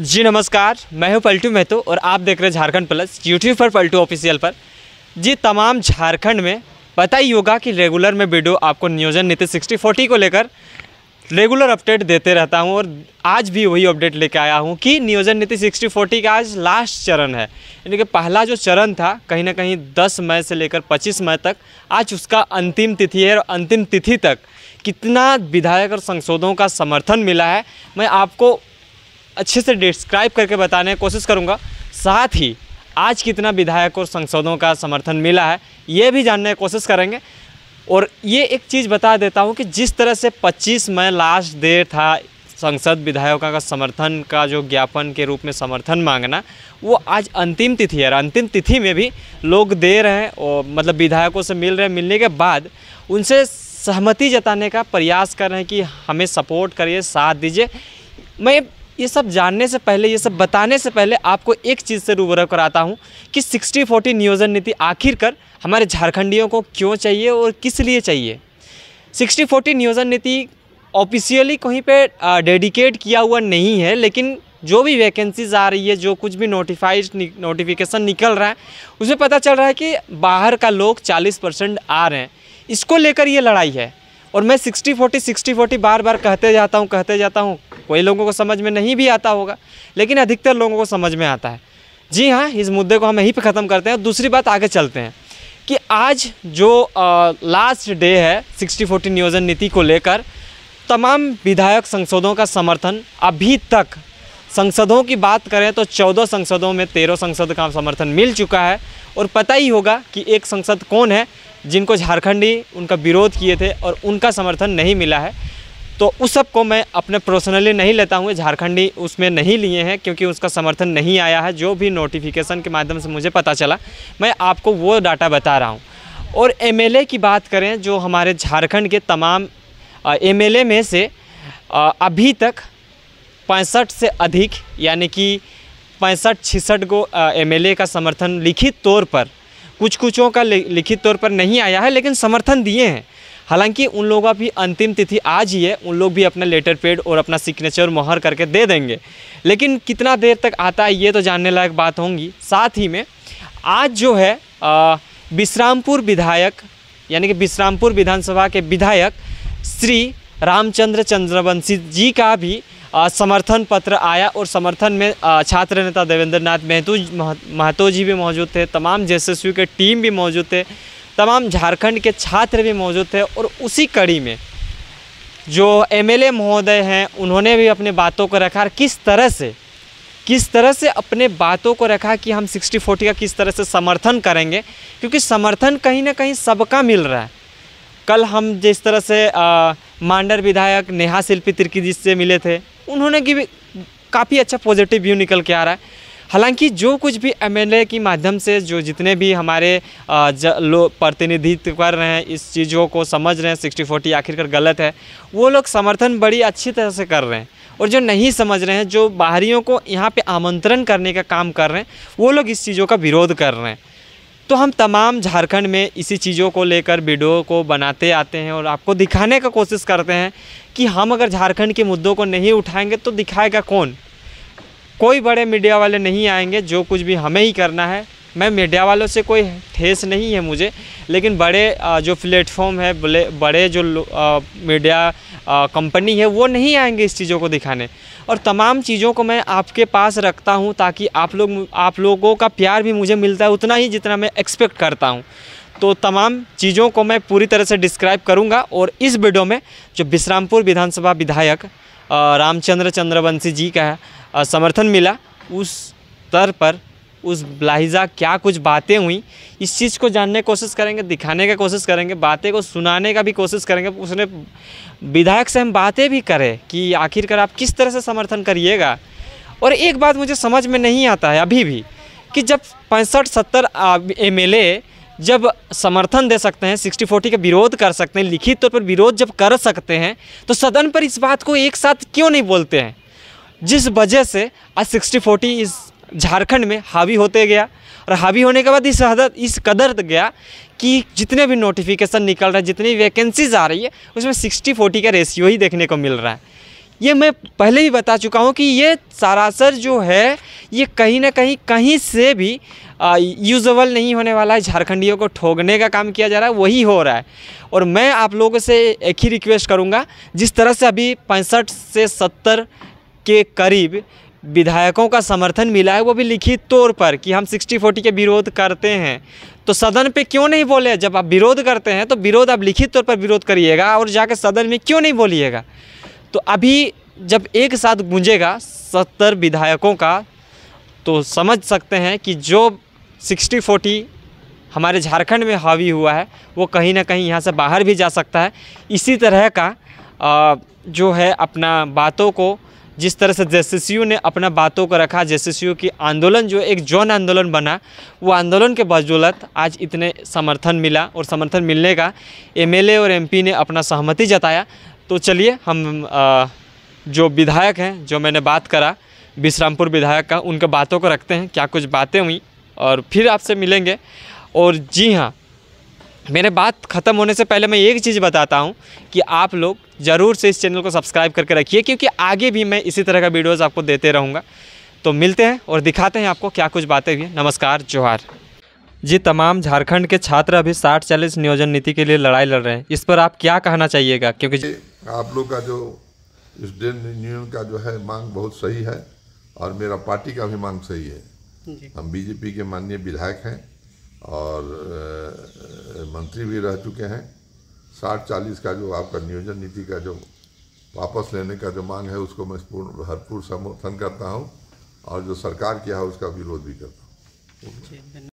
जी नमस्कार मैं हूं पलटू मेहतो और आप देख रहे हैं झारखंड प्लस यूट्यूब पर पलटू ऑफिशियल पर जी तमाम झारखंड में पता ही होगा कि रेगुलर मैं वीडियो आपको नियोजन नीति सिक्सटी फोर्टी को लेकर रेगुलर अपडेट देते रहता हूं और आज भी वही अपडेट लेके आया हूं कि नियोजन नीति सिक्सटी फोर्टी का आज लास्ट चरण है यानी कि पहला जो चरण था कहीं ना कहीं दस मई से लेकर पच्चीस मई तक आज उसका अंतिम तिथि है और अंतिम तिथि तक कितना विधायक और संशोधनों का समर्थन मिला है मैं आपको अच्छे से डिस्क्राइब करके बताने की कोशिश करूँगा साथ ही आज कितना विधायक और संसदों का समर्थन मिला है ये भी जानने की कोशिश करेंगे और ये एक चीज़ बता देता हूँ कि जिस तरह से 25 मई लास्ट डे था संसद विधायकों का समर्थन का जो ज्ञापन के रूप में समर्थन मांगना वो आज अंतिम तिथि है अंतिम तिथि में भी लोग दे रहे हैं और मतलब विधायकों से मिल रहे मिलने के बाद उनसे सहमति जताने का प्रयास कर रहे हैं कि हमें सपोर्ट करिए साथ दीजिए मैं ये सब जानने से पहले ये सब बताने से पहले आपको एक चीज़ से रूबरू कराता हूँ कि सिक्सटी फोर्टी नियोजन नीति आखिरकार हमारे झारखंडियों को क्यों चाहिए और किस लिए चाहिए सिक्सटी फोर्टी नियोजन नीति ऑफिशियली कहीं पे डेडिकेट किया हुआ नहीं है लेकिन जो भी वैकेंसीज आ रही है जो कुछ भी नोटिफाइड नोटिफिकेशन निकल रहा है उसमें पता चल रहा है कि बाहर का लोग चालीस परसेंट आ रहे हैं इसको लेकर ये लड़ाई है और मैं सिक्सटी फोर्टी सिक्सटी फोर्टी बार बार कहते जाता हूँ कहते जाता हूँ कोई लोगों को समझ में नहीं भी आता होगा लेकिन अधिकतर लोगों को समझ में आता है जी हाँ इस मुद्दे को हम यहीं पर ख़त्म करते हैं दूसरी बात आगे चलते हैं कि आज जो आ, लास्ट डे है सिक्सटी फोर्टी नियोजन नीति को लेकर तमाम विधायक संसदों का समर्थन अभी तक संसदों की बात करें तो चौदह संसदों में तेरह संसद का समर्थन मिल चुका है और पता ही होगा कि एक संसद कौन है जिनको झारखंडी उनका विरोध किए थे और उनका समर्थन नहीं मिला है तो उस सब को मैं अपने पर्सनली नहीं लेता हूँ झारखंडी उसमें नहीं लिए हैं क्योंकि उसका समर्थन नहीं आया है जो भी नोटिफिकेशन के माध्यम से मुझे पता चला मैं आपको वो डाटा बता रहा हूँ और एमएलए की बात करें जो हमारे झारखंड के तमाम एमएलए में से अभी तक पैंसठ से अधिक यानी कि पैंसठ छिसठ को एम का समर्थन लिखित तौर पर कुछ कुछों का लिखित तौर पर नहीं आया है लेकिन समर्थन दिए हैं हालांकि उन लोगों का भी अंतिम तिथि आज ही है उन लोग भी अपना लेटर पेड और अपना सिग्नेचर मोहर करके दे देंगे लेकिन कितना देर तक आता है ये तो जानने लायक बात होंगी साथ ही में आज जो है विश्रामपुर विधायक यानी कि विश्रामपुर विधानसभा के विधायक श्री रामचंद्र चंद्रवंशी जी का भी समर्थन पत्र आया और समर्थन में छात्र नेता देवेंद्र नाथ महतो महतो जी भी मौजूद थे तमाम जे के टीम भी मौजूद थे तमाम झारखंड के छात्र भी मौजूद थे और उसी कड़ी में जो एमएलए महोदय हैं उन्होंने भी अपने बातों को रखा किस तरह से किस तरह से अपने बातों को रखा कि हम सिक्सटी फोर्टी का किस तरह से समर्थन करेंगे क्योंकि समर्थन कहीं ना कहीं सबका मिल रहा है कल हम जिस तरह से आ, मांडर विधायक नेहा शिल्पी तिर्की जी से मिले थे उन्होंने की भी काफ़ी अच्छा पॉजिटिव व्यू निकल के आ रहा है हालांकि जो कुछ भी एमएलए के माध्यम से जो जितने भी हमारे लोग प्रतिनिधित्व कर रहे हैं इस चीज़ों को समझ रहे हैं सिक्सटी फोर्टी आखिरकार गलत है वो लोग समर्थन बड़ी अच्छी तरह से कर रहे हैं और जो नहीं समझ रहे हैं जो बाहरियों को यहाँ पे आमंत्रण करने का काम कर रहे हैं वो लोग इस चीज़ों का विरोध कर रहे हैं तो हम तमाम झारखंड में इसी चीज़ों को लेकर वीडियो को बनाते आते हैं और आपको दिखाने का कोशिश करते हैं कि हम अगर झारखंड के मुद्दों को नहीं उठाएंगे तो दिखाएगा कौन कोई बड़े मीडिया वाले नहीं आएंगे जो कुछ भी हमें ही करना है मैं मीडिया वालों से कोई ठेस नहीं है मुझे लेकिन बड़े जो प्लेटफॉर्म है बड़े जो मीडिया कंपनी है वो नहीं आएंगे इस चीज़ों को दिखाने और तमाम चीज़ों को मैं आपके पास रखता हूँ ताकि आप लोग आप लोगों का प्यार भी मुझे मिलता है उतना ही जितना मैं एक्सपेक्ट करता हूँ तो तमाम चीज़ों को मैं पूरी तरह से डिस्क्राइब करूँगा और इस वीडियो में जो विश्रामपुर विधानसभा विधायक रामचंद्र चंद्रवंशी जी का समर्थन मिला उस स्तर पर उस लाहिजा क्या कुछ बातें हुई इस चीज़ को जानने की कोशिश करेंगे दिखाने की कोशिश करेंगे बातें को सुनाने का भी कोशिश करेंगे उसने विधायक से हम बातें भी करें कि आखिरकार आप किस तरह से समर्थन करिएगा और एक बात मुझे समझ में नहीं आता है अभी भी कि जब पैंसठ सत्तर एम जब समर्थन दे सकते हैं सिक्सटी फोर्टी का विरोध कर सकते हैं लिखित तौर पर विरोध जब कर सकते हैं तो सदन पर इस बात को एक साथ क्यों नहीं बोलते हैं जिस वजह से आज सिक्सटी फोर्टी इस झारखंड में हावी होते गया और हावी होने के बाद इस हद इस कदर गया कि जितने भी नोटिफिकेशन निकल रहे हैं जितनी वैकेंसीज आ रही है उसमें सिक्सटी फोर्टी का रेशियो ही देखने को मिल रहा है ये मैं पहले ही बता चुका हूँ कि ये सरासर जो है ये कहीं ना कहीं कहीं से भी यूजबल नहीं होने वाला है झारखंडियों को ठोकने का काम किया जा रहा है वही हो रहा है और मैं आप लोगों से एक ही रिक्वेस्ट करूँगा जिस तरह से अभी पैंसठ से सत्तर के करीब विधायकों का समर्थन मिला है वो भी लिखित तौर पर कि हम सिक्सटी फोर्टी के विरोध करते हैं तो सदन पे क्यों नहीं बोले जब आप विरोध करते हैं तो विरोध आप लिखित तौर पर विरोध करिएगा और जाकर सदन में क्यों नहीं बोलिएगा तो अभी जब एक साथ गूंजेगा सत्तर विधायकों का तो समझ सकते हैं कि जो सिक्सटी फोर्टी हमारे झारखंड में हावी हुआ है वो कहीं ना कहीं यहाँ से बाहर भी जा सकता है इसी तरह का जो है अपना बातों को जिस तरह से जेस ने अपना बातों को रखा जेसीसीयू की आंदोलन जो एक जौन आंदोलन बना वो आंदोलन के बदौलत आज इतने समर्थन मिला और समर्थन मिलने का एमएलए और एमपी ने अपना सहमति जताया तो चलिए हम आ, जो विधायक हैं जो मैंने बात करा विश्रामपुर विधायक का उनके बातों को रखते हैं क्या कुछ बातें हुई और फिर आपसे मिलेंगे और जी हाँ मेरे बात ख़त्म होने से पहले मैं एक चीज़ बताता हूँ कि आप लोग ज़रूर से इस चैनल को सब्सक्राइब करके रखिए क्योंकि आगे भी मैं इसी तरह का वीडियोज़ आपको देते रहूँगा तो मिलते हैं और दिखाते हैं आपको क्या कुछ बातें हुई नमस्कार जोहार जी तमाम झारखंड के छात्र अभी साठ चालीस नियोजन नीति के लिए लड़ाई लड़ रहे हैं इस पर आप क्या कहना चाहिएगा क्योंकि आप लोग का जो स्टूडेंट यूनियन का जो है मांग बहुत सही है और मेरा पार्टी का भी मांग सही है हम बीजेपी के माननीय विधायक हैं और मंत्री भी रह चुके हैं साठ चालीस का जो आपका नियोजन नीति का जो वापस लेने का जो मांग है उसको मैं पूर्ण भरपूर समर्थन करता हूँ और जो सरकार किया है उसका विरोध भी करता हूँ